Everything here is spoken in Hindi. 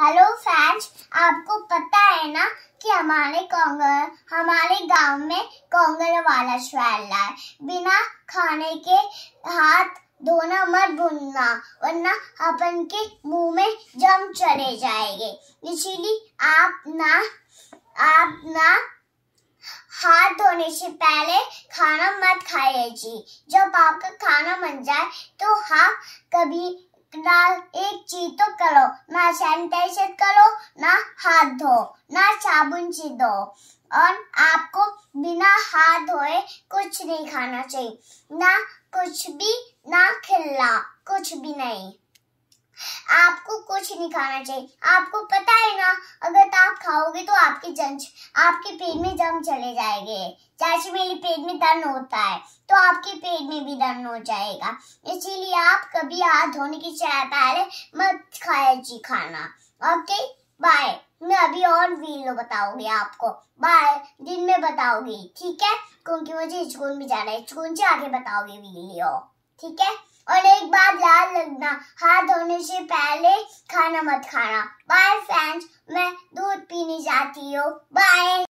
हेलो फ्रेंड्स आपको पता है ना कि हमारे कोंगर हमारे गांव में कोंगर वाला चल रहा है बिना खाने के हाथ धोना मत भूलना वरना अपन के मुंह में जम चले जाएंगे इसीलिए आप ना आप ना हाथ धोने से पहले खाना मत खाए जी जब आपका खाना बन जाए तो हाँ कभी ना एक चीज तो करो ना सैनिटाइजर करो ना हाथ धो ना साबुन से धो और आपको बिना हाथ धोए कुछ नहीं खाना चाहिए ना कुछ भी ना खिल्ला कुछ भी नहीं आपको कुछ नहीं खाना चाहिए आपको पता है ना अगर आप खाओगे तो आपके जंच आपके पेट में जम चले जाएंगे जैसे मेरे पेट में दर्द होता है तो आपके पेट में भी दर्द हो जाएगा इसीलिए आप कभी हाथ धोने की चाय पहले मत खाए जी खाना ओके बाय मैं अभी और वीलो बताऊंगी आपको बाय दिन में बताऊंगी ठीक है क्योंकि मुझे स्कूल में जाना है स्कूल से आगे बताओगी वीलियो ठीक है और एक बार लाल लगना हाथ धोने से पहले खाना मत खाना बाय फ्रेंड्स मैं दूध पीने जाती हूँ बाय